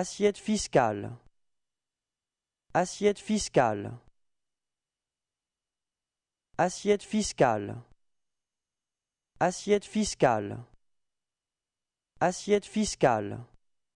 Assiette fiscale Assiette fiscale Assiette fiscale Assiette fiscale Assiette fiscale